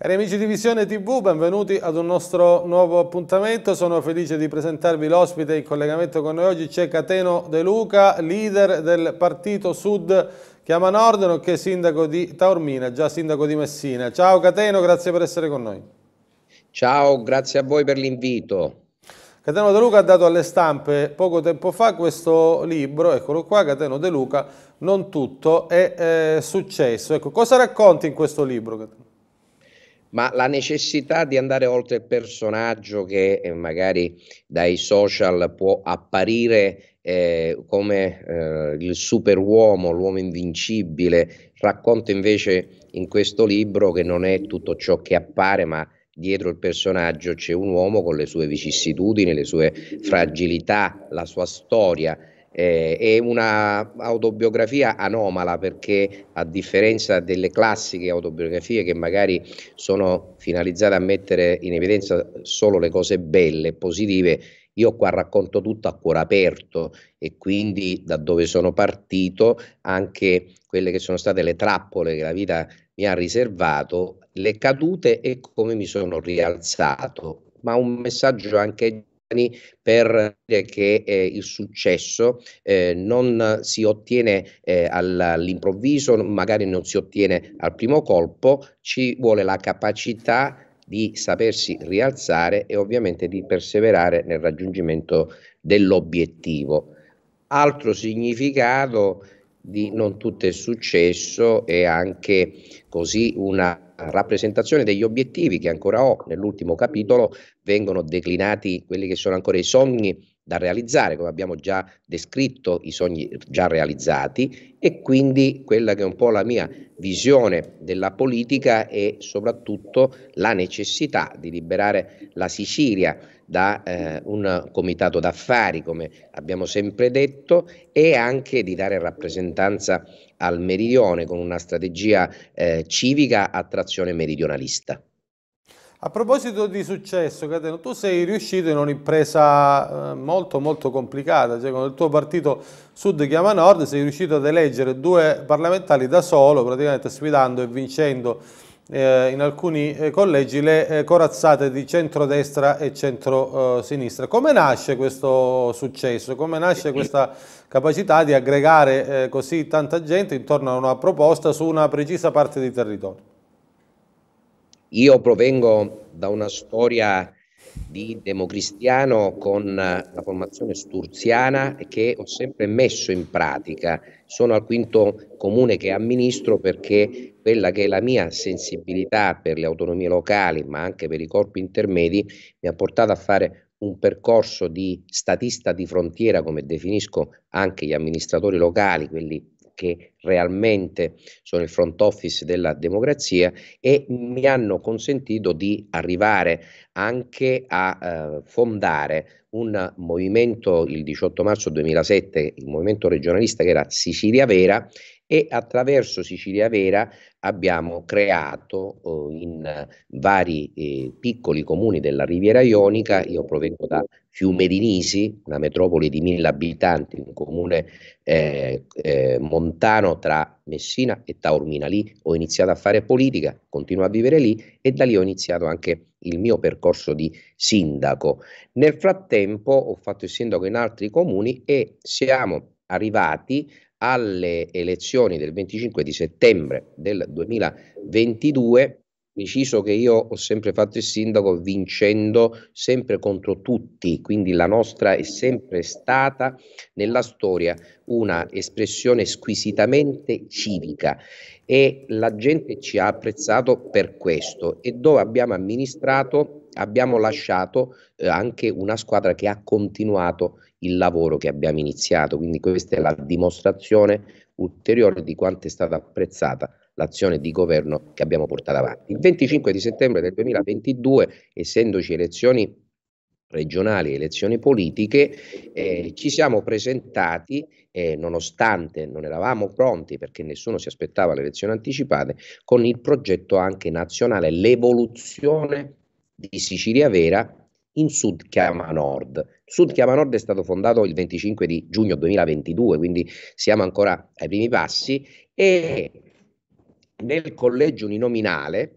Cari amici di Visione TV, benvenuti ad un nostro nuovo appuntamento. Sono felice di presentarvi l'ospite in collegamento con noi oggi. C'è Cateno De Luca, leader del partito Sud Chiama Nord, nonché sindaco di Taormina, già sindaco di Messina. Ciao Cateno, grazie per essere con noi. Ciao, grazie a voi per l'invito. Cateno De Luca ha dato alle stampe poco tempo fa questo libro, eccolo qua, Cateno De Luca, non tutto è eh, successo. Ecco, cosa racconti in questo libro, Cateno? ma la necessità di andare oltre il personaggio che eh, magari dai social può apparire eh, come eh, il superuomo, l'uomo invincibile, racconta invece in questo libro che non è tutto ciò che appare, ma dietro il personaggio c'è un uomo con le sue vicissitudini, le sue fragilità, la sua storia eh, è una autobiografia anomala perché a differenza delle classiche autobiografie che magari sono finalizzate a mettere in evidenza solo le cose belle, e positive, io qua racconto tutto a cuore aperto e quindi da dove sono partito anche quelle che sono state le trappole che la vita mi ha riservato, le cadute e come mi sono rialzato, ma un messaggio anche per dire che eh, il successo eh, non si ottiene eh, all'improvviso, magari non si ottiene al primo colpo, ci vuole la capacità di sapersi rialzare e ovviamente di perseverare nel raggiungimento dell'obiettivo. Altro significato di non tutto è successo è anche così una rappresentazione degli obiettivi che ancora ho nell'ultimo capitolo vengono declinati quelli che sono ancora i sogni da realizzare, come abbiamo già descritto i sogni già realizzati e quindi quella che è un po' la mia visione della politica e soprattutto la necessità di liberare la Sicilia da eh, un comitato d'affari, come abbiamo sempre detto, e anche di dare rappresentanza al meridione con una strategia eh, civica a trazione meridionalista. A proposito di successo, Cateno, tu sei riuscito in un'impresa eh, molto molto complicata, cioè con il tuo partito Sud chiama Nord sei riuscito ad eleggere due parlamentari da solo, praticamente sfidando e vincendo eh, in alcuni eh, collegi le eh, corazzate di centrodestra e centrosinistra. Come nasce questo successo? Come nasce questa capacità di aggregare così tanta gente intorno a una proposta su una precisa parte di territorio? Io provengo da una storia di democristiano con eh, la formazione sturziana che ho sempre messo in pratica. Sono al quinto comune che amministro perché quella che è la mia sensibilità per le autonomie locali, ma anche per i corpi intermedi, mi ha portato a fare un percorso di statista di frontiera, come definisco anche gli amministratori locali, quelli che realmente sono il front office della democrazia e mi hanno consentito di arrivare anche a eh, fondare un movimento il 18 marzo 2007, il movimento regionalista che era Sicilia Vera e attraverso Sicilia Vera abbiamo creato eh, in vari eh, piccoli comuni della Riviera Ionica, io provengo da Fiume di Nisi, una metropoli di mille abitanti, un comune eh, eh, montano tra Messina e Taormina, lì ho iniziato a fare politica, continuo a vivere lì e da lì ho iniziato anche il mio percorso di sindaco. Nel frattempo ho fatto il sindaco in altri comuni e siamo arrivati alle elezioni del 25 di settembre del 2022, preciso che io ho sempre fatto il sindaco vincendo sempre contro tutti, quindi la nostra è sempre stata nella storia una espressione squisitamente civica e la gente ci ha apprezzato per questo e dove abbiamo amministrato abbiamo lasciato eh, anche una squadra che ha continuato il lavoro che abbiamo iniziato. Quindi questa è la dimostrazione ulteriore di quanto è stata apprezzata l'azione di governo che abbiamo portato avanti. Il 25 di settembre del 2022, essendoci elezioni regionali, elezioni politiche, eh, ci siamo presentati, eh, nonostante non eravamo pronti perché nessuno si aspettava le elezioni anticipate, con il progetto anche nazionale, l'evoluzione di Sicilia Vera in Sud Chiama Nord. Sud Chiama Nord è stato fondato il 25 di giugno 2022, quindi siamo ancora ai primi passi e nel collegio uninominale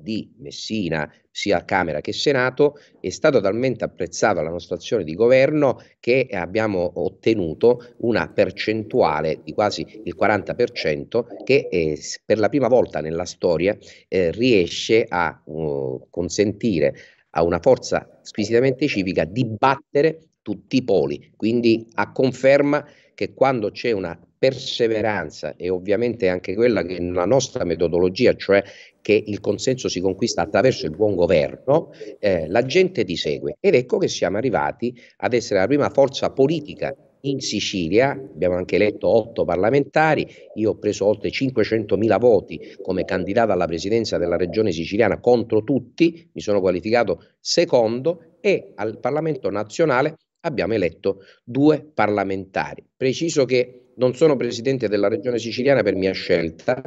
di Messina, sia Camera che Senato, è stata talmente apprezzata la nostra azione di governo che abbiamo ottenuto una percentuale di quasi il 40% che eh, per la prima volta nella storia eh, riesce a uh, consentire a una forza squisitamente civica di battere tutti i poli, quindi a conferma che quando c'è una perseveranza e ovviamente anche quella che nella nostra metodologia, cioè che il consenso si conquista attraverso il buon governo, eh, la gente ti segue ed ecco che siamo arrivati ad essere la prima forza politica in Sicilia abbiamo anche eletto otto parlamentari, io ho preso oltre 500.000 voti come candidato alla presidenza della regione siciliana contro tutti, mi sono qualificato secondo e al Parlamento nazionale abbiamo eletto due parlamentari. Preciso che non sono presidente della regione siciliana per mia scelta,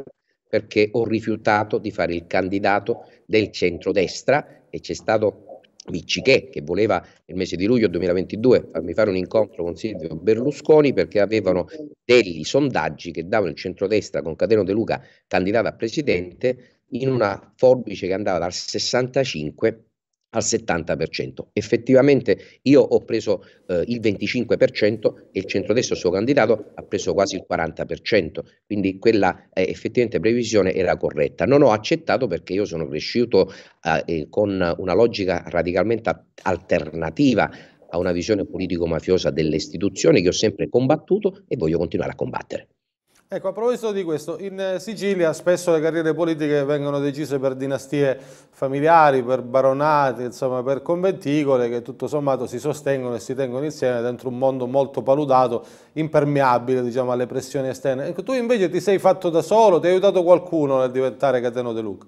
perché ho rifiutato di fare il candidato del centrodestra e c'è stato Viccichè, che voleva nel mese di luglio 2022 farmi fare un incontro con Silvio Berlusconi perché avevano degli sondaggi che davano il centrodestra con Cateno De Luca candidato a presidente in una forbice che andava dal 65 al 70%. Effettivamente io ho preso eh, il 25% e il centrodestra, il suo candidato, ha preso quasi il 40%, quindi quella eh, effettivamente previsione era corretta. Non ho accettato perché io sono cresciuto eh, eh con una logica radicalmente alternativa a una visione politico-mafiosa delle istituzioni che ho sempre combattuto e voglio continuare a combattere. Ecco, a proposito di questo, in eh, Sicilia spesso le carriere politiche vengono decise per dinastie familiari, per baronati, insomma per conventicole che tutto sommato si sostengono e si tengono insieme dentro un mondo molto paludato, impermeabile diciamo, alle pressioni esterne. Ecco, tu invece ti sei fatto da solo, ti ha aiutato qualcuno nel diventare Cateno De Luca?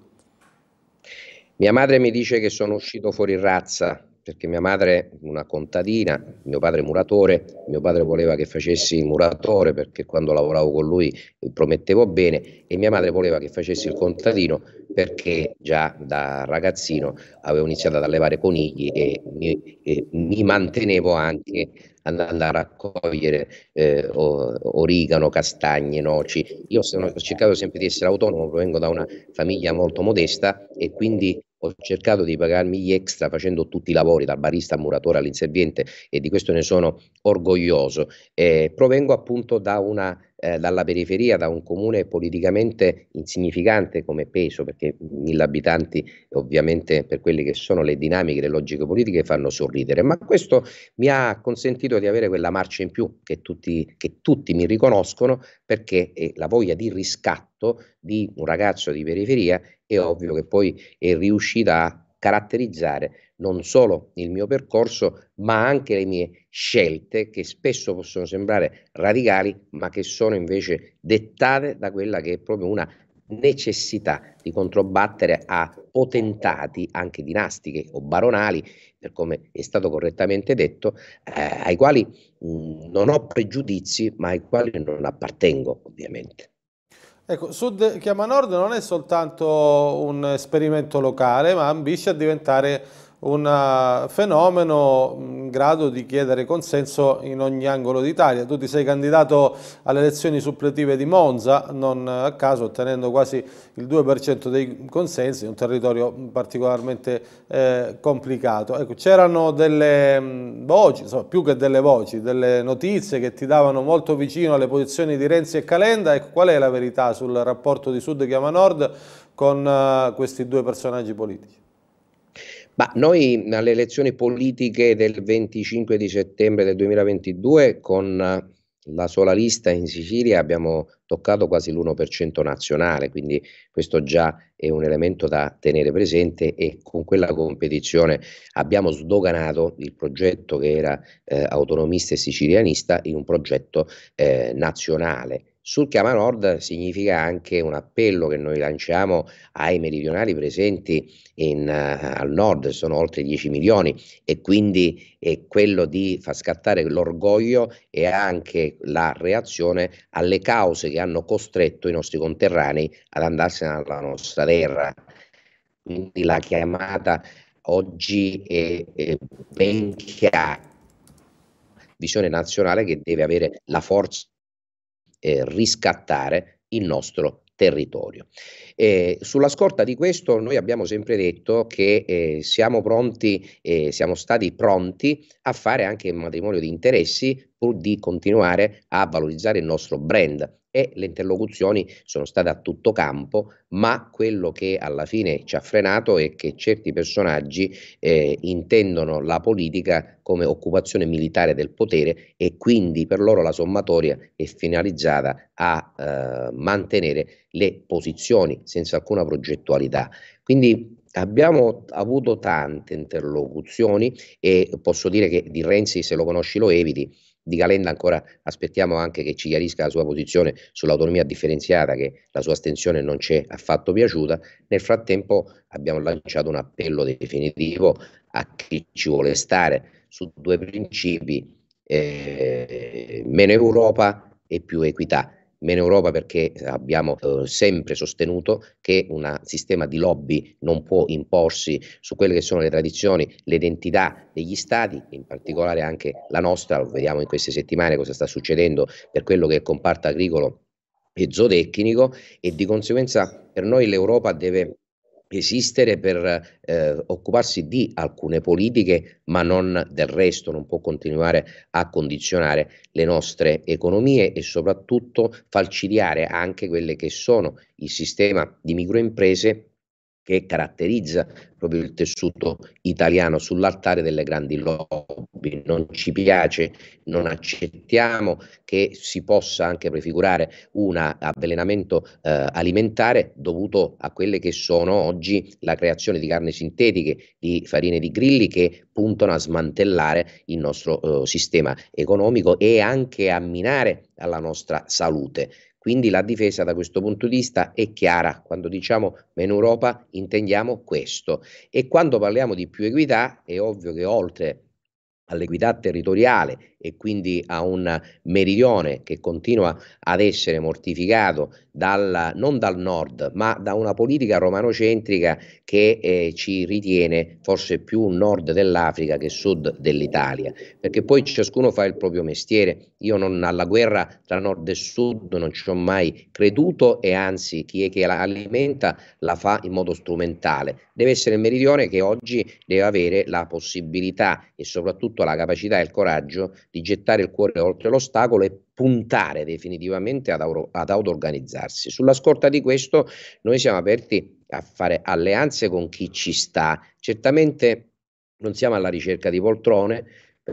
Mia madre mi dice che sono uscito fuori razza perché mia madre una contadina, mio padre muratore, mio padre voleva che facessi il muratore perché quando lavoravo con lui promettevo bene e mia madre voleva che facessi il contadino perché già da ragazzino avevo iniziato ad allevare conigli e mi, e mi mantenevo anche andando a raccogliere eh, origano, castagne, noci. Io sono, ho cercato sempre di essere autonomo, provengo da una famiglia molto modesta e quindi ho cercato di pagarmi gli extra facendo tutti i lavori, dal barista al muratore all'inserviente e di questo ne sono orgoglioso. Eh, provengo appunto da una eh, dalla periferia, da un comune politicamente insignificante come Peso, perché mille abitanti ovviamente per quelle che sono le dinamiche, le logiche politiche fanno sorridere, ma questo mi ha consentito di avere quella marcia in più che tutti, che tutti mi riconoscono perché è la voglia di riscatto di un ragazzo di periferia è ovvio che poi è riuscita a caratterizzare non solo il mio percorso, ma anche le mie scelte che spesso possono sembrare radicali, ma che sono invece dettate da quella che è proprio una necessità di controbattere a potentati anche dinastiche o baronali, per come è stato correttamente detto, eh, ai quali mh, mm, non ho pregiudizi, ma ai quali non appartengo ovviamente. Ecco, Sud chiama Nord non è soltanto un esperimento locale, ma ambisce a diventare un eh, fenomeno in grado di chiedere consenso in ogni angolo d'Italia. Tu ti sei candidato alle elezioni suppletive di Monza, non eh, a caso ottenendo quasi il 2% dei consensi in un territorio particolarmente eh, complicato. Ecco, c'erano delle voci, insomma, più che delle voci, delle notizie che ti davano molto vicino alle posizioni di Renzi e Calenda. Ecco, qual è la verità sul rapporto di Sud Chiama Nord con eh, questi due personaggi politici? Ma noi alle elezioni politiche del 25 di settembre del 2022 con la sola lista in Sicilia abbiamo toccato quasi l'1% nazionale, quindi questo già è un elemento da tenere presente e con quella competizione abbiamo sdoganato il progetto che era eh, autonomista e sicilianista in un progetto eh, nazionale sul Chiama Nord significa anche un appello che noi lanciamo ai meridionali presenti in, uh, al nord, sono oltre 10 milioni, e quindi è quello di far scattare l'orgoglio e anche la reazione alle cause che hanno costretto i nostri conterranei ad andarsene alla nostra terra. Quindi la chiamata oggi è, è ben chiara, visione nazionale che deve avere la forza eh, riscattare il nostro territorio. Eh, sulla scorta di questo noi abbiamo sempre detto che eh, siamo pronti, eh, siamo stati pronti a fare anche un matrimonio di interessi pur di continuare a valorizzare il nostro brand e le interlocuzioni sono state a tutto campo, ma quello che alla fine ci ha frenato è che certi personaggi eh, intendono la politica come occupazione militare del potere e quindi per loro la sommatoria è finalizzata a eh, mantenere le posizioni senza alcuna progettualità. Quindi abbiamo avuto tante interlocuzioni e posso dire che di Renzi se lo conosci lo eviti di Calenda ancora aspettiamo anche che ci chiarisca la sua posizione sull'autonomia differenziata, che la sua astensione non ci è affatto piaciuta. Nel frattempo abbiamo lanciato un appello definitivo a chi ci vuole stare su due principi, eh, meno Europa e più equità meno Europa perché abbiamo eh, sempre sostenuto che un sistema di lobby non può imporsi su quelle che sono le tradizioni, le identità degli stati, in particolare anche la nostra, lo vediamo in queste settimane cosa sta succedendo per quello che è il comparto agricolo e zootecnico e di conseguenza per noi l'Europa deve esistere per eh, occuparsi di alcune politiche, ma non del resto, non può continuare a condizionare le nostre economie e soprattutto falcidiare anche quelle che sono il sistema di microimprese che caratterizza proprio il tessuto italiano sull'altare delle grandi lobby. Non ci piace, non accettiamo che si possa anche prefigurare un avvelenamento eh, alimentare dovuto a quelle che sono oggi la creazione di carni sintetiche, di farine di grilli che puntano a smantellare il nostro eh, sistema economico e anche a minare alla nostra salute. Quindi la difesa da questo punto di vista è chiara. Quando diciamo meno Europa intendiamo questo. E quando parliamo di più equità è ovvio che oltre all'equità territoriale e quindi a un meridione che continua ad essere mortificato dal, non dal nord ma da una politica romanocentrica che eh, ci ritiene forse più nord dell'Africa che sud dell'Italia perché poi ciascuno fa il proprio mestiere io non alla guerra tra nord e sud non ci ho mai creduto e anzi chi è che la alimenta la fa in modo strumentale deve essere il meridione che oggi deve avere la possibilità e soprattutto soprattutto la capacità e il coraggio di gettare il cuore oltre l'ostacolo e puntare definitivamente ad, auro- ad auto-organizzarsi. Sulla scorta di questo noi siamo aperti a fare alleanze con chi ci sta. Certamente non siamo alla ricerca di poltrone,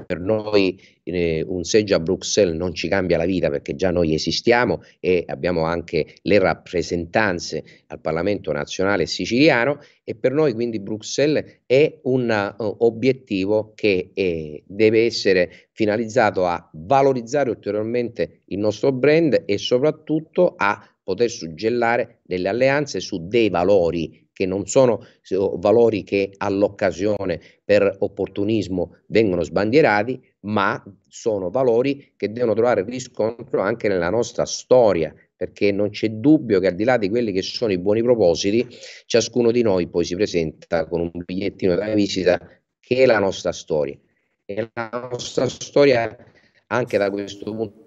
per noi eh, un seggio a Bruxelles non ci cambia la vita perché già noi esistiamo e abbiamo anche le rappresentanze al Parlamento nazionale siciliano e per noi quindi Bruxelles è un uh, obiettivo che eh, deve essere finalizzato a valorizzare ulteriormente il nostro brand e soprattutto a poter suggellare delle alleanze su dei valori che non sono valori che all'occasione per opportunismo vengono sbandierati, ma sono valori che devono trovare riscontro anche nella nostra storia, perché non c'è dubbio che al di là di quelli che sono i buoni propositi, ciascuno di noi poi si presenta con un bigliettino da visita che è la nostra storia. E la nostra storia, anche da questo punto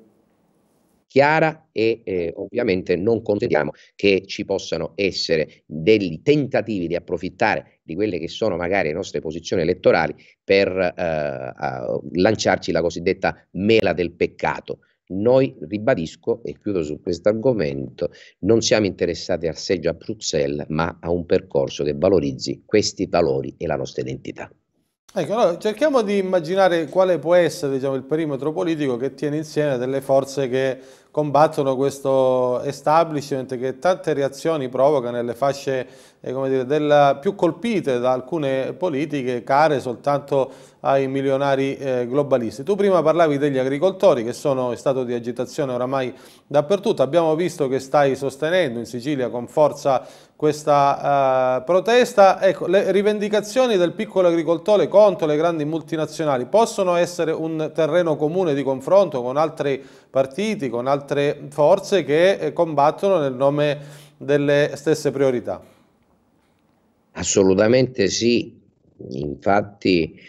chiara e eh, ovviamente non consentiamo che ci possano essere dei tentativi di approfittare di quelle che sono magari le nostre posizioni elettorali per eh, lanciarci la cosiddetta mela del peccato. Noi, ribadisco, e chiudo su questo argomento, non siamo interessati al seggio a Bruxelles, ma a un percorso che valorizzi questi valori e la nostra identità. Ecco, allora, cerchiamo di immaginare quale può essere diciamo, il perimetro politico che tiene insieme delle forze che combattono questo establishment che tante reazioni provoca nelle fasce eh, dire, della, più colpite da alcune politiche care soltanto ai milionari eh, globalisti. Tu prima parlavi degli agricoltori che sono in stato di agitazione oramai dappertutto, abbiamo visto che stai sostenendo in Sicilia con forza questa eh, protesta. Ecco, le rivendicazioni del piccolo agricoltore contro le grandi multinazionali possono essere un terreno comune di confronto con altri partiti, con altri altre forze che eh, combattono nel nome delle stesse priorità. Assolutamente sì, infatti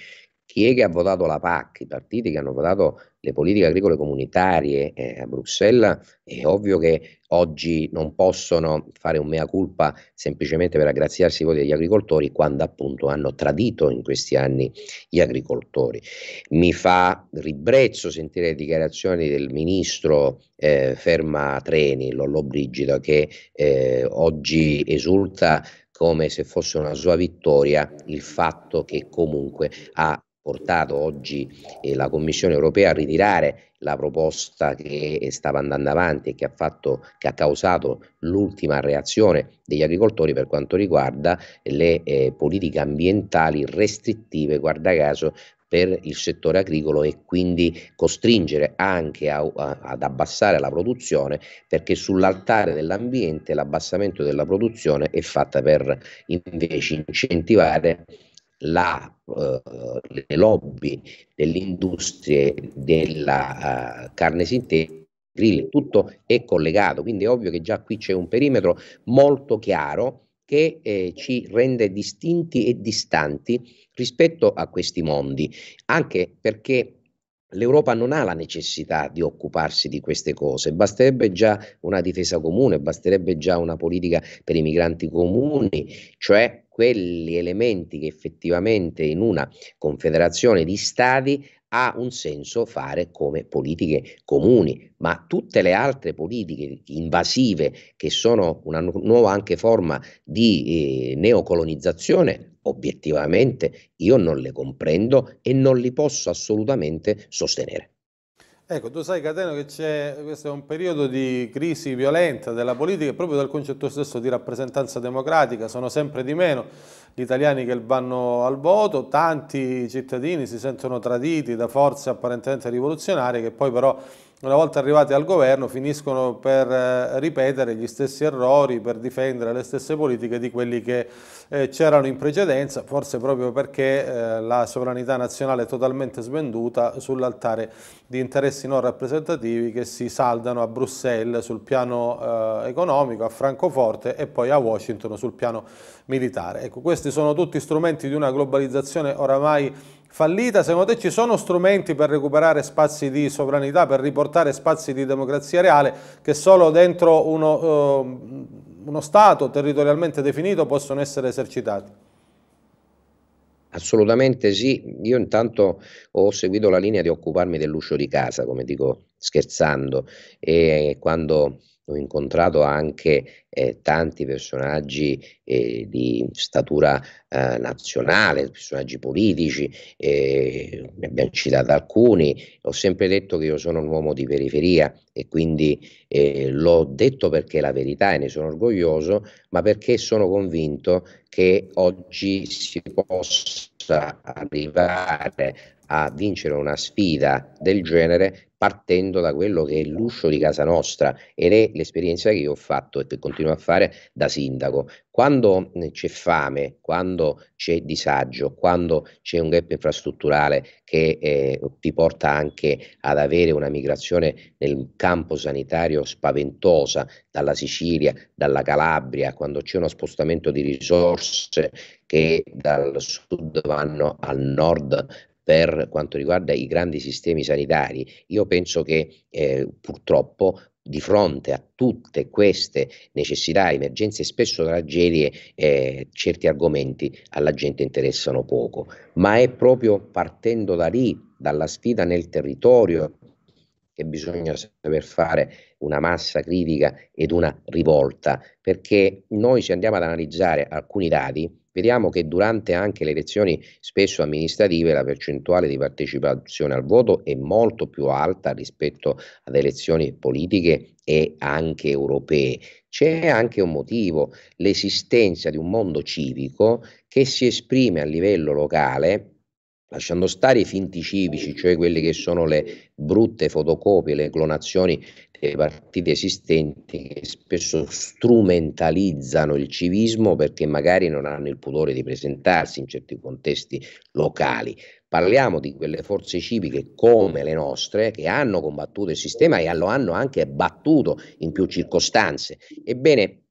chi è che ha votato la PAC, i partiti che hanno votato le politiche agricole comunitarie eh, a Bruxelles, è ovvio che oggi non possono fare un mea culpa semplicemente per aggraziarsi i voti degli agricoltori quando appunto hanno tradito in questi anni gli agricoltori. Mi fa ribrezzo sentire le dichiarazioni del ministro eh, Ferma Treni, Lollobrigida, che eh, oggi esulta come se fosse una sua vittoria il fatto che comunque ha portato oggi eh, la Commissione europea a ritirare la proposta che stava andando avanti e che ha, fatto, che ha causato l'ultima reazione degli agricoltori per quanto riguarda le eh, politiche ambientali restrittive, guarda caso, per il settore agricolo e quindi costringere anche a, a, ad abbassare la produzione perché sull'altare dell'ambiente l'abbassamento della produzione è fatta per invece incentivare la, uh, le lobby delle industrie della uh, carne sintetica grill, tutto è collegato, quindi è ovvio che già qui c'è un perimetro molto chiaro che eh, ci rende distinti e distanti rispetto a questi mondi, anche perché L'Europa non ha la necessità di occuparsi di queste cose, basterebbe già una difesa comune, basterebbe già una politica per i migranti comuni, cioè quegli elementi che effettivamente in una confederazione di stati ha un senso fare come politiche comuni, ma tutte le altre politiche invasive che sono una nuova anche forma di eh, neocolonizzazione obiettivamente io non le comprendo e non li posso assolutamente sostenere. Ecco, tu sai Cateno che c'è, questo è un periodo di crisi violenta della politica e proprio dal concetto stesso di rappresentanza democratica, sono sempre di meno gli italiani che vanno al voto, tanti cittadini si sentono traditi da forze apparentemente rivoluzionarie che poi però una volta arrivati al governo finiscono per eh, ripetere gli stessi errori, per difendere le stesse politiche di quelli che eh, c'erano in precedenza, forse proprio perché eh, la sovranità nazionale è totalmente svenduta sull'altare di interessi non rappresentativi che si saldano a Bruxelles sul piano eh, economico, a Francoforte e poi a Washington sul piano militare. Ecco, questi sono tutti strumenti di una globalizzazione oramai fallita, secondo te ci sono strumenti per recuperare spazi di sovranità, per riportare spazi di democrazia reale che solo dentro uno, eh, uno Stato territorialmente definito possono essere esercitati? Assolutamente sì, io intanto ho seguito la linea di occuparmi dell'uscio di casa, come dico scherzando, e quando ho incontrato anche eh, tanti personaggi eh, di statura eh, nazionale, personaggi politici, eh, ne abbiamo citato alcuni, ho sempre detto che io sono un uomo di periferia e quindi eh, l'ho detto perché è la verità e ne sono orgoglioso, ma perché sono convinto che oggi si possa arrivare a vincere una sfida del genere partendo da quello che è l'uscio di casa nostra ed è l'esperienza che io ho fatto e che continuo a fare da sindaco. Quando c'è fame, quando c'è disagio, quando c'è un gap infrastrutturale che eh, ti porta anche ad avere una migrazione nel campo sanitario spaventosa dalla Sicilia, dalla Calabria, quando c'è uno spostamento di risorse che dal sud vanno al nord per quanto riguarda i grandi sistemi sanitari. Io penso che eh, purtroppo di fronte a tutte queste necessità, emergenze e spesso tragedie, eh, certi argomenti alla gente interessano poco, ma è proprio partendo da lì, dalla sfida nel territorio, che bisogna saper fare una massa critica ed una rivolta, perché noi se andiamo ad analizzare alcuni dati, Vediamo che durante anche le elezioni spesso amministrative la percentuale di partecipazione al voto è molto più alta rispetto ad elezioni politiche e anche europee. C'è anche un motivo, l'esistenza di un mondo civico che si esprime a livello locale lasciando stare i finti civici, cioè quelle che sono le brutte fotocopie, le clonazioni dei partiti esistenti che spesso strumentalizzano il civismo perché magari non hanno il pudore di presentarsi in certi contesti locali. Parliamo di quelle forze civiche come le nostre che hanno combattuto il sistema e lo hanno anche battuto in più circostanze. Ebbene,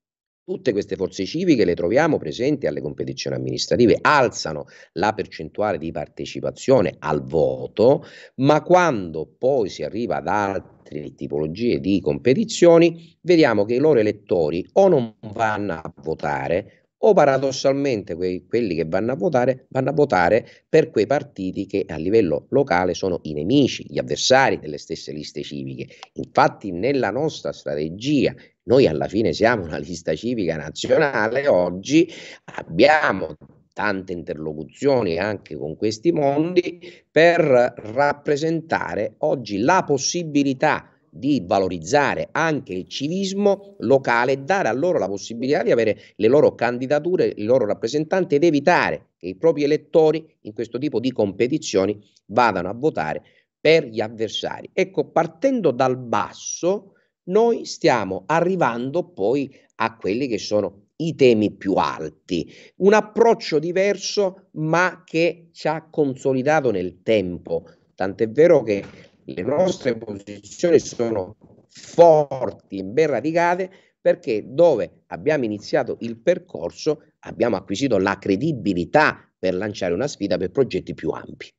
Tutte queste forze civiche le troviamo presenti alle competizioni amministrative, alzano la percentuale di partecipazione al voto, ma quando poi si arriva ad altre tipologie di competizioni, vediamo che i loro elettori o non vanno a votare o paradossalmente quei, quelli che vanno a votare vanno a votare per quei partiti che a livello locale sono i nemici, gli avversari delle stesse liste civiche. Infatti nella nostra strategia noi alla fine siamo una lista civica nazionale, oggi abbiamo tante interlocuzioni anche con questi mondi per rappresentare oggi la possibilità di valorizzare anche il civismo locale dare a loro la possibilità di avere le loro candidature, i loro rappresentanti ed evitare che i propri elettori in questo tipo di competizioni vadano a votare per gli avversari. Ecco, partendo dal basso, noi stiamo arrivando poi a quelli che sono i temi più alti, un approccio diverso ma che ci ha consolidato nel tempo, tant'è vero che le nostre posizioni sono forti, ben radicate, perché dove abbiamo iniziato il percorso abbiamo acquisito la credibilità per lanciare una sfida per progetti più ampi.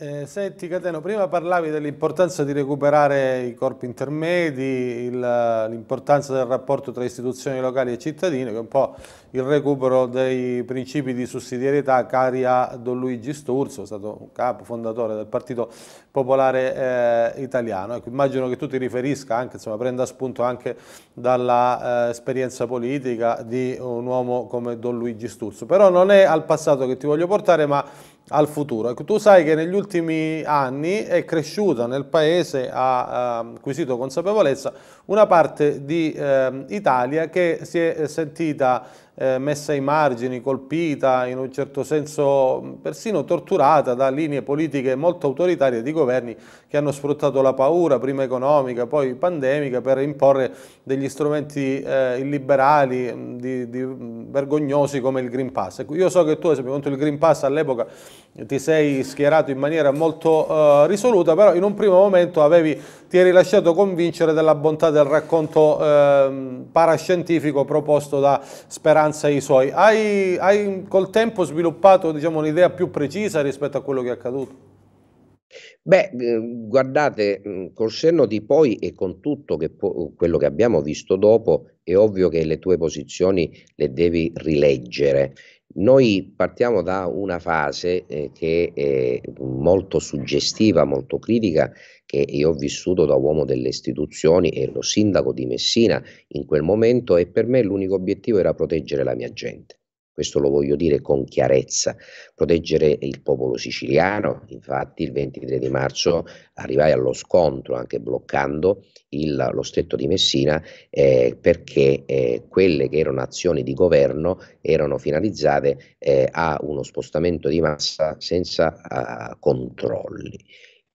Eh, senti Cateno, prima parlavi dell'importanza di recuperare i corpi intermedi, l'importanza del rapporto tra istituzioni locali e cittadini, che è un po' il recupero dei principi di sussidiarietà cari a Don Luigi Sturzo, stato capo fondatore del Partito Popolare eh, Italiano. Ecco, immagino che tu ti riferisca anche, insomma, prenda spunto anche dall'esperienza eh, politica di un uomo come Don Luigi Sturzo. Però non è al passato che ti voglio portare, ma al futuro. Ecco, tu sai che negli ultimi anni è cresciuta nel paese, ha ehm, acquisito consapevolezza una parte di eh, Italia che si è eh, sentita eh, messa ai margini, colpita, in un certo senso persino torturata da linee politiche molto autoritarie di governi che hanno sfruttato la paura, prima economica, poi pandemica, per imporre degli strumenti eh, illiberali, di, di vergognosi come il Green Pass. Ecco, io so che tu, ad esempio, il Green Pass all'epoca ti sei schierato in maniera molto eh, risoluta, però in un primo momento avevi, ti eri lasciato convincere della bontà del racconto eh, parascientifico proposto da Speranza e i suoi. Hai, hai col tempo sviluppato diciamo, un'idea più precisa rispetto a quello che è accaduto? Beh, ehm, guardate, mm, col senno di poi e con tutto che quello che abbiamo visto dopo, è ovvio che le tue posizioni le devi rileggere noi partiamo da una fase eh, che è mm, molto suggestiva, molto critica, che io ho vissuto da uomo delle istituzioni, ero sindaco di Messina in quel momento e per me l'unico obiettivo era proteggere la mia gente questo lo voglio dire con chiarezza, proteggere il popolo siciliano, infatti il 23 di marzo arrivai allo scontro anche bloccando il, lo stretto di Messina eh, perché eh, quelle che erano azioni di governo erano finalizzate eh, a uno spostamento di massa senza uh, controlli.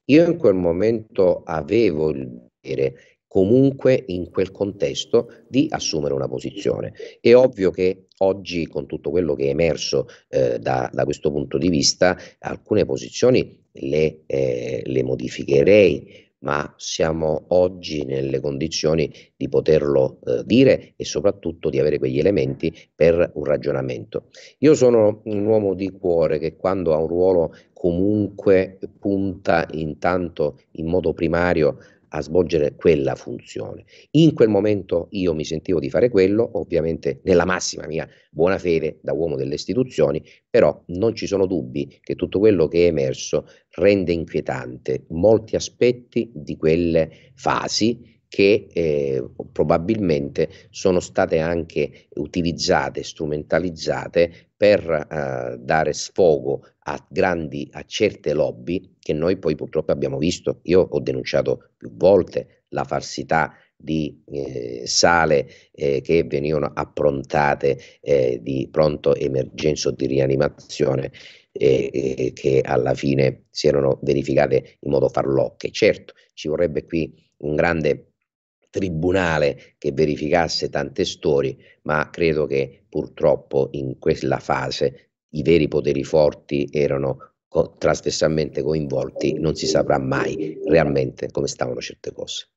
Io in quel momento avevo il dovere comunque in quel contesto di assumere una posizione. È ovvio che oggi con tutto quello che è emerso eh, da, da, questo punto di vista alcune posizioni le, eh, le modificherei ma siamo oggi nelle condizioni di poterlo eh, dire e soprattutto di avere quegli elementi per un ragionamento. Io sono un uomo di cuore che quando ha un ruolo comunque punta intanto in modo primario a svolgere quella funzione. In quel momento io mi sentivo di fare quello, ovviamente nella massima mia buona fede da uomo delle istituzioni, però non ci sono dubbi che tutto quello che è emerso rende inquietante molti aspetti di quelle fasi che eh, probabilmente sono state anche utilizzate, strumentalizzate per eh, dare sfogo a grandi, a certe lobby che noi poi purtroppo abbiamo visto. Io ho denunciato più volte la falsità di eh, sale eh, che venivano approntate eh, di pronto emergenza o di rianimazione che alla fine si erano verificate in modo farlocche. Certo, ci vorrebbe qui un grande tribunale che verificasse tante storie, ma credo che purtroppo in quella fase i veri poteri forti erano co- trasversalmente coinvolti, non si saprà mai realmente come stavano certe cose.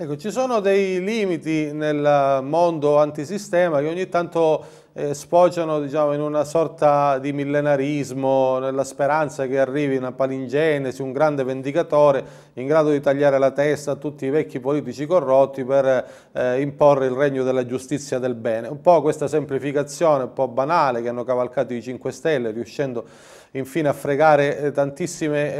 Ecco, ci sono dei limiti nel mondo antisistema che ogni tanto eh, sfociano diciamo, in una sorta di millenarismo, nella speranza che arrivi una palingenesi, un grande vendicatore in grado di tagliare la testa a tutti i vecchi politici corrotti per eh, imporre il regno della giustizia del bene. Un po' questa semplificazione un po' banale che hanno cavalcato i 5 Stelle, riuscendo infine a fregare eh, tantissime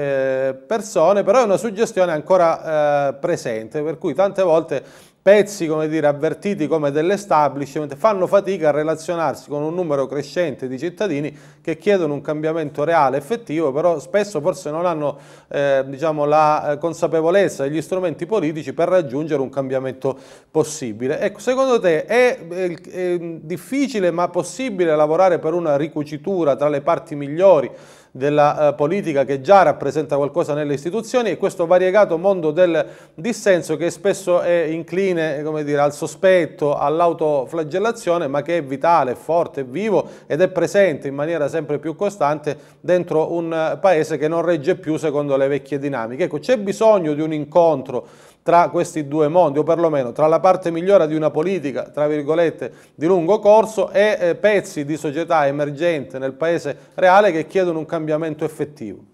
eh, persone, però è una suggestione ancora eh, presente, per cui tante volte pezzi come dire, avvertiti come dell'establishment fanno fatica a relazionarsi con un numero crescente di cittadini che chiedono un cambiamento reale, effettivo, però spesso forse non hanno eh, diciamo, la eh, consapevolezza e gli strumenti politici per raggiungere un cambiamento possibile. Ecco, secondo te è, è, eh, è eh, difficile ma possibile lavorare per una ricucitura tra le parti migliori della eh, politica che già rappresenta qualcosa nelle istituzioni e questo variegato mondo del dissenso che spesso è incline eh, dire, al sospetto, all'autoflagellazione, ma che è vitale, forte, è vivo ed è presente in maniera sempre più costante dentro un eh, paese che non regge più secondo le vecchie dinamiche. Ecco, c'è bisogno di un incontro tra questi due mondi, o perlomeno tra la parte migliore di una politica, tra virgolette, di lungo corso e eh, pezzi di società emergente nel paese reale che chiedono un cambiamento effettivo?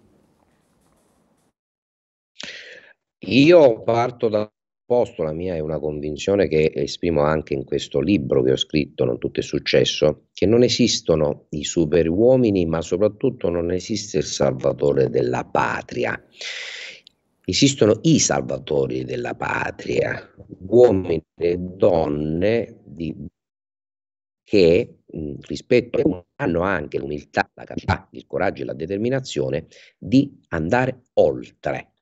Io parto da posto, la mia è una convinzione che esprimo anche in questo libro che ho scritto, Non tutto è successo, che non esistono i superuomini, ma soprattutto non esiste il salvatore della patria esistono i salvatori della patria, uomini e donne di, che mh, mm, rispetto a uno hanno anche l'umiltà, la capacità, il coraggio e la determinazione di andare oltre.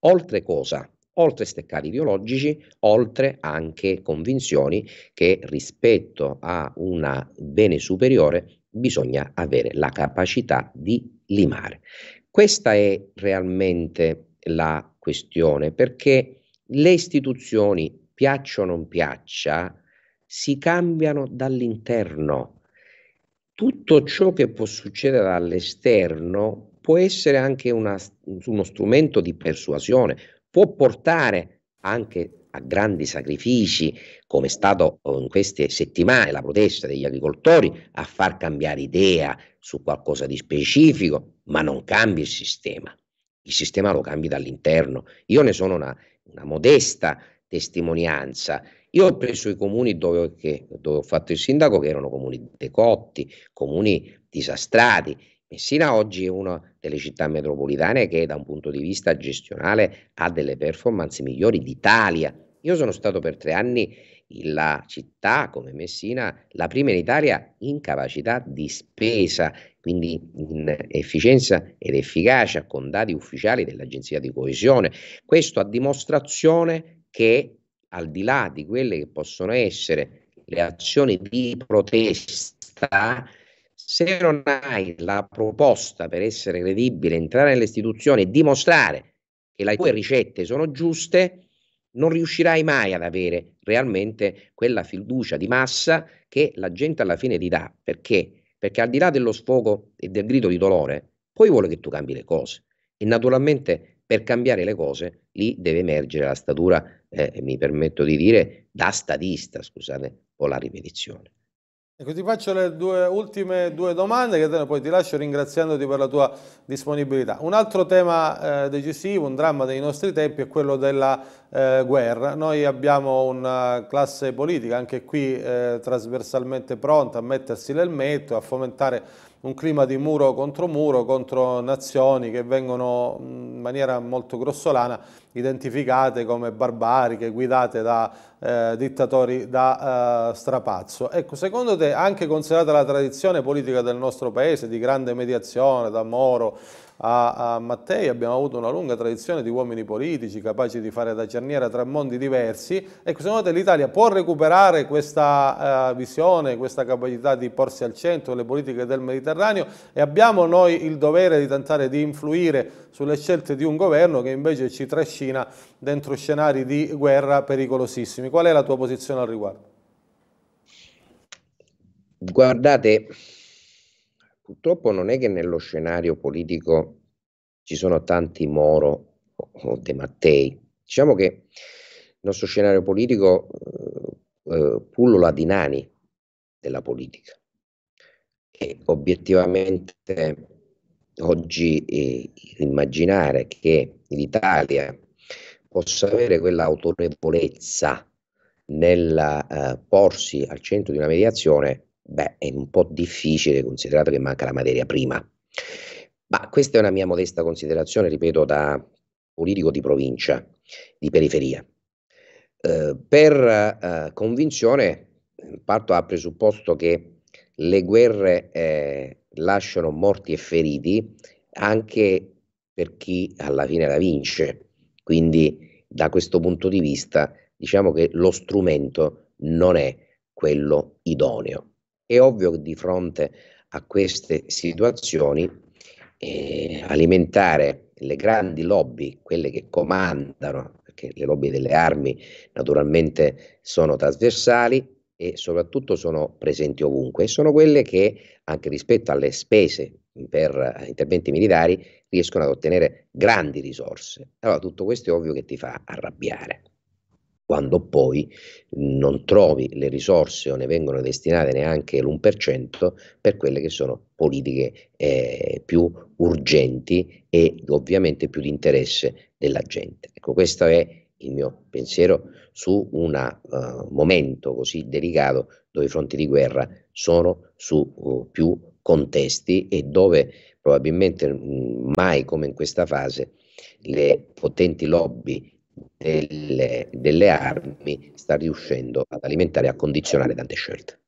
Oltre cosa? Oltre steccati ideologici, oltre anche convinzioni che rispetto a un bene superiore bisogna avere la capacità di limare. Questa è realmente la questione, perché le istituzioni, piaccia o non piaccia, si cambiano dall'interno. Tutto ciò che può succedere dall'esterno può essere anche una, uno strumento di persuasione, può portare anche a grandi sacrifici, come è stato oh, in queste settimane la protesta degli agricoltori, a far cambiare idea su qualcosa di specifico, ma non cambia il sistema il sistema lo cambi dall'interno. Io ne sono una, una modesta testimonianza. Io ho preso i comuni dove, che, dove, ho fatto il sindaco, che erano comuni decotti, comuni disastrati. Messina oggi è una delle città metropolitane che da un punto di vista gestionale ha delle performance migliori d'Italia. Io sono stato per tre anni la città come Messina, la prima in Italia in capacità di spesa, quindi in efficienza ed efficacia con dati ufficiali dell'Agenzia di Coesione. Questo a dimostrazione che al di là di quelle che possono essere le azioni di protesta, se non hai la proposta per essere credibile, entrare nelle istituzioni e dimostrare che le tue ricette sono giuste, non riuscirai mai ad avere realmente quella fiducia di massa che la gente alla fine ti dà. Perché? Perché al di là dello sfogo e del grido di dolore, poi vuole che tu cambi le cose. E naturalmente per cambiare le cose lì deve emergere la statura, eh, mi permetto di dire, da statista, scusate o la ripetizione. Ecco, ti faccio le due, ultime due domande che te poi ti lascio ringraziandoti per la tua disponibilità. Un altro tema eh, decisivo, un dramma dei nostri tempi è quello della eh, guerra. Noi abbiamo una classe politica anche qui eh, trasversalmente pronta a mettersi l'elmetto, a fomentare un clima di muro contro muro, contro nazioni che vengono in maniera molto grossolana identificate come barbariche, guidate da eh, dittatori da eh, strapazzo. Ecco, secondo te, anche considerata la tradizione politica del nostro paese, di grande mediazione, da Moro a, a Mattei, abbiamo avuto una lunga tradizione di uomini politici capaci di fare da cerniera tra mondi diversi, ecco, secondo te l'Italia può recuperare questa eh, visione, questa capacità di porsi al centro delle politiche del Mediterraneo e abbiamo noi il dovere di tentare di influire sulle scelte di un governo che invece ci trascina dentro scenari di guerra pericolosissimi. Qual è la tua posizione al riguardo? Guardate, purtroppo non è che nello scenario politico ci sono tanti Moro o De Mattei. Diciamo che il nostro scenario politico eh, eh pullula di nani della politica, E obiettivamente oggi eh, immaginare che l'Italia possa avere quell'autorevolezza nel eh, porsi al centro di una mediazione, beh, è un po' difficile considerato che manca la materia prima. Ma questa è una mia modesta considerazione, ripeto, da politico di provincia, di periferia. Eh, per eh, convinzione parto dal presupposto che le guerre eh, lasciano morti e feriti anche per chi alla fine la vince. Quindi da questo punto di vista diciamo che lo strumento non è quello idoneo. È ovvio che di fronte a queste situazioni eh, alimentare le grandi lobby, quelle che comandano, perché le lobby delle armi naturalmente sono trasversali, e soprattutto sono presenti ovunque e sono quelle che anche rispetto alle spese per eh, interventi militari riescono ad ottenere grandi risorse. Allora tutto questo è ovvio che ti fa arrabbiare quando poi non trovi le risorse o ne vengono destinate neanche l'1% per quelle che sono politiche eh, più urgenti e ovviamente più di interesse della gente. Ecco, questo è il mio pensiero su un uh, momento così delicato dove i fronti di guerra sono su uh, più contesti e dove probabilmente mm, mai come in questa fase le potenti lobby delle, delle armi sta riuscendo ad alimentare e a condizionare tante scelte.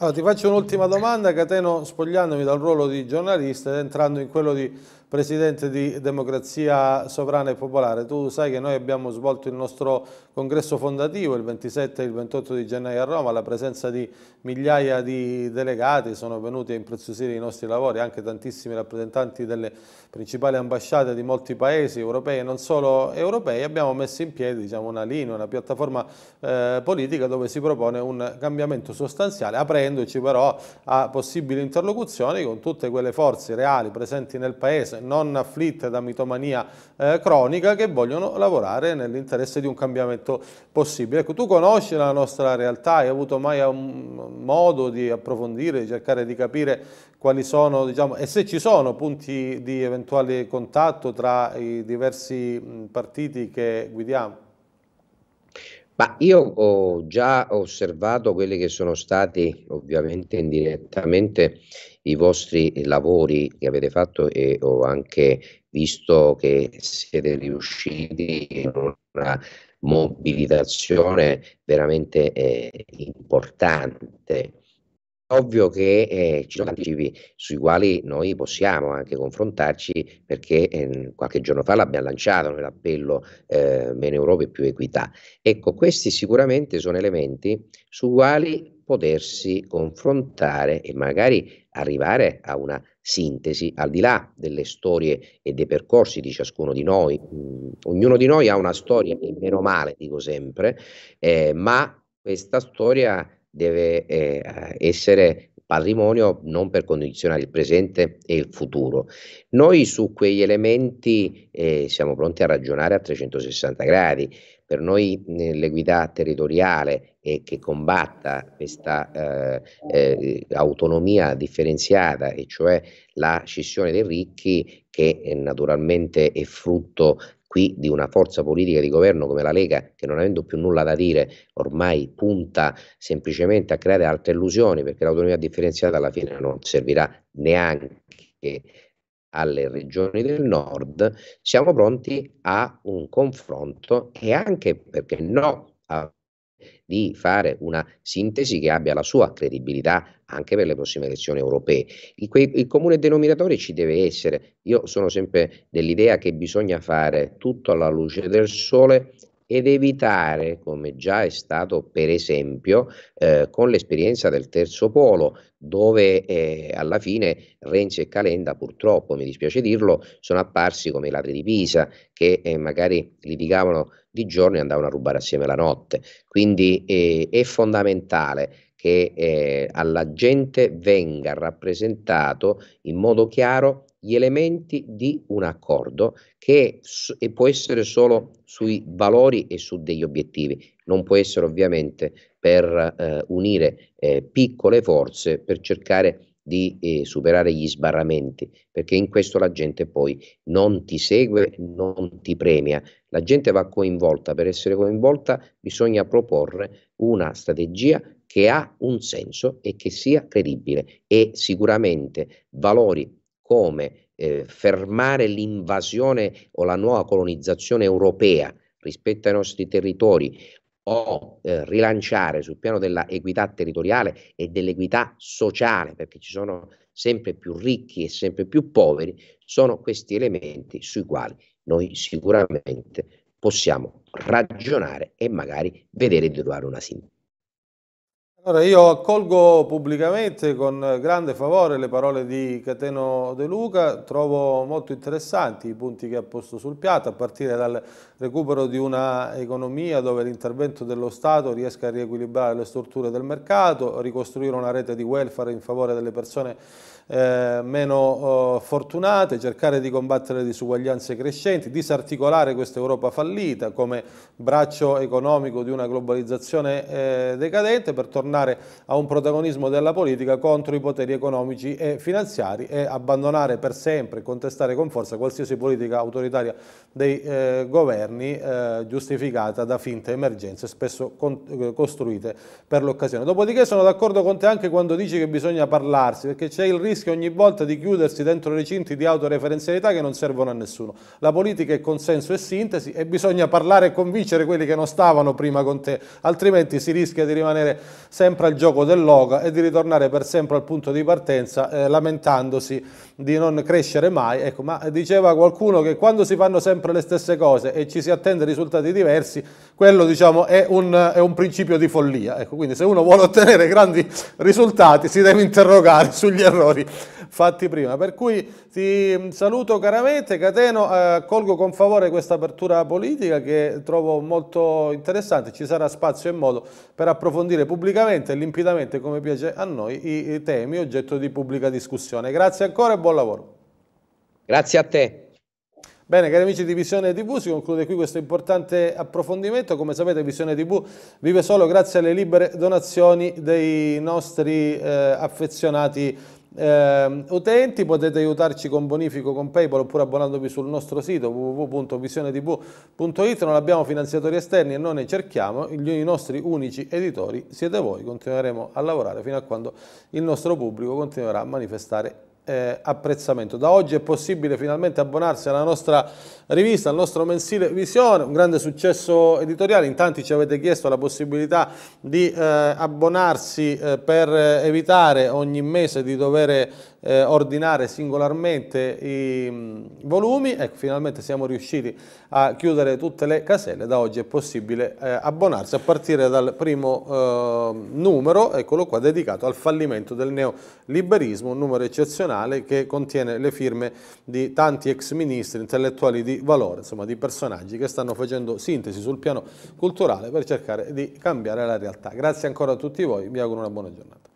Allora, ti faccio un'ultima domanda, Cateno spogliandomi dal ruolo di giornalista ed entrando in quello di Presidente di Democrazia Sovrana e Popolare, tu sai che noi abbiamo svolto il nostro congresso fondativo il 27 e il 28 di gennaio a Roma, alla presenza di migliaia di delegati, sono venuti a impreziosire i nostri lavori anche tantissimi rappresentanti delle principali ambasciate di molti paesi europei e non solo europei, abbiamo messo in piedi diciamo, una linea, una piattaforma eh, politica dove si propone un cambiamento sostanziale, aprendoci però a possibili interlocuzioni con tutte quelle forze reali presenti nel Paese, persone non afflitte da mitomania eh, cronica che vogliono lavorare nell'interesse di un cambiamento possibile. Ecco, tu conosci la nostra realtà, hai avuto mai un modo di approfondire, di cercare di capire quali sono, diciamo, e se ci sono punti di eventuale contatto tra i diversi partiti che guidiamo? Ma io ho già osservato quelli che sono stati ovviamente indirettamente i vostri lavori che avete fatto e ho anche visto che siete riusciti in una mobilitazione veramente eh, importante ovvio che eh, ci sono tanti cibi sui quali noi possiamo anche confrontarci perché eh, qualche giorno fa l'abbiamo lanciato nell'appello eh, meno Europa e più equità. Ecco, questi sicuramente sono elementi sui quali potersi confrontare e magari arrivare a una sintesi al di là delle storie e dei percorsi di ciascuno di noi. Mm, ognuno di noi ha una storia, e meno male dico sempre, eh, ma questa storia deve eh, essere patrimonio non per condizionare il presente e il futuro. Noi su quegli elementi eh, siamo pronti a ragionare a 360 gradi. Per noi l'equità territoriale e che combatta questa eh, eh, autonomia differenziata, e cioè la scissione dei ricchi, che eh, naturalmente è frutto qui di una forza politica di governo come la Lega, che non avendo più nulla da dire, ormai punta semplicemente a creare altre illusioni, perché l'autonomia differenziata alla fine non servirà neanche alle regioni del nord, siamo pronti a un confronto e anche, perché no, a di fare una sintesi che abbia la sua credibilità anche per le prossime elezioni europee. Il, il comune denominatore ci deve essere. Io sono sempre dell'idea che bisogna fare tutto alla luce del sole ed evitare, come già è stato per esempio eh, con l'esperienza del terzo polo, dove eh, alla fine Renzi e Calenda purtroppo, mi dispiace dirlo, sono apparsi come i ladri di Pisa che eh, magari litigavano di giorno e andavano a rubare assieme la notte. Quindi eh, è fondamentale che eh, alla gente venga rappresentato in modo chiaro gli elementi di un accordo che è, può essere solo sui valori e su degli obiettivi, non può essere ovviamente per eh, unire eh, piccole forze per cercare di eh, superare gli sbarramenti, perché in questo la gente poi non ti segue, non ti premia. La gente va coinvolta, per essere coinvolta bisogna proporre una strategia che ha un senso e che sia credibile e sicuramente valori come eh, fermare l'invasione o la nuova colonizzazione europea rispetto ai nostri territori o eh, rilanciare sul piano dell'equità territoriale e dell'equità sociale, perché ci sono sempre più ricchi e sempre più poveri, sono questi elementi sui quali noi sicuramente possiamo ragionare e magari vedere di trovare una sintesi. Allora, io accolgo pubblicamente con grande favore le parole di Cateno De Luca, trovo molto interessanti i punti che ha posto sul piatto, a partire dal recupero di una economia dove l'intervento dello Stato riesca a riequilibrare le strutture del mercato, ricostruire una rete di welfare in favore delle persone eh, meno eh, fortunate, cercare di combattere le disuguaglianze crescenti, disarticolare questa Europa fallita come braccio economico di una globalizzazione eh, decadente per tornare a un protagonismo della politica contro i poteri economici e finanziari e abbandonare per sempre, e contestare con forza qualsiasi politica autoritaria dei eh, governi eh, giustificata da finte emergenze spesso con, costruite per l'occasione. Dopodiché sono d'accordo con te anche quando dici che bisogna parlarsi perché c'è il rischio rischia ogni volta di chiudersi dentro recinti di autoreferenzialità che non servono a nessuno. La politica è consenso e sintesi e bisogna parlare e convincere quelli che non stavano prima con te, altrimenti si rischia di rimanere sempre al gioco dell'oga e di ritornare per sempre al punto di partenza eh, lamentandosi di non crescere mai, ecco, ma diceva qualcuno che quando si fanno sempre le stesse cose e ci si attende risultati diversi, quello diciamo, è, un, è un principio di follia. Ecco, quindi se uno vuole ottenere grandi risultati si deve interrogare sugli errori fatti prima. Per cui ti mm, saluto caramente, Cateno, eh, accolgo con favore questa apertura politica che trovo molto interessante, ci sarà spazio e modo per approfondire pubblicamente e limpidamente, come piace a noi, i temi oggetto di pubblica discussione. Grazie ancora e buon lavoro. Grazie a te. Bene, cari amici di Visione TV, si conclude qui questo importante approfondimento. Come sapete Visione TV vive solo grazie alle libere donazioni dei nostri eh, affezionati eh, utenti, potete aiutarci con bonifico con Paypal oppure abbonandovi sul nostro sito www.visionetv.it, non abbiamo finanziatori esterni e non ne cerchiamo, i nostri unici editori siete voi, continueremo a lavorare fino a quando il nostro pubblico continuerà a manifestare eh, apprezzamento. Da oggi è possibile finalmente abbonarsi alla nostra rivista, al nostro mensile Visione, un grande successo editoriale, in tanti ci avete chiesto la possibilità di eh, abbonarsi eh, per evitare ogni mese di dover eh, ordinare singolarmente i mh, mm, volumi, ecco finalmente siamo riusciti a chiudere tutte le caselle, da oggi è possibile eh, abbonarsi a partire dal primo eh, numero, eccolo qua, dedicato al fallimento del neoliberismo, un numero eccezionale finale che contiene le firme di tanti ex ministri, intellettuali di valore, insomma di personaggi che stanno facendo sintesi sul piano culturale per cercare di cambiare la realtà. Grazie ancora a tutti voi, vi auguro una buona giornata.